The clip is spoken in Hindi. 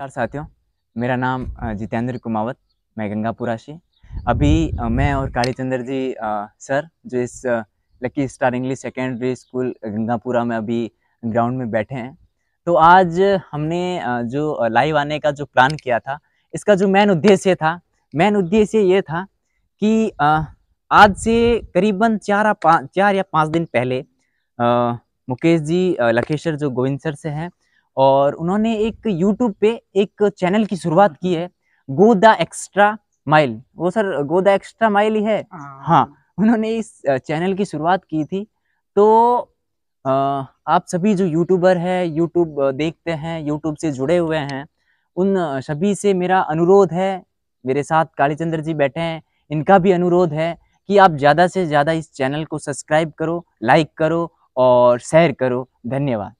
नमस्कार साथियों मेरा नाम जितेंद्र कुमावत मैं गंगापुराशी अभी मैं और कालीचंद्र जी सर जो इस lucky star English secondary school Gangapura में अभी ग्राउंड में बैठे हैं तो आज हमने जो लाइव आने का जो प्लान किया था इसका जो मेन उद्देश्य था मेन उद्देश्य ये था कि आज से करीबन चार पाँच चार या पाँच दिन पहले मुकेश जी लखेश्वर जो गोविंद सर से हैं और उन्होंने एक यूट्यूब पे एक चैनल की शुरुआत की है गो द एक्स्ट्रा माइल वो sir go the extra mile ही है हाँ, हाँ उन्होंने इस चैनल की शुरुआत की थी तो आप सभी जो यूट्यूबर है यूट्यूब देखते हैं यूट्यूब से जुड़े हुए हैं उन सभी से मेरा अनुरोध है मेरे साथ कालीचंद्र जी बैठे हैं इनका भी अनुरोध है कि आप ज़्यादा से ज़्यादा इस चैनल को सब्सक्राइब करो लाइक करो और शेयर करो धन्यवाद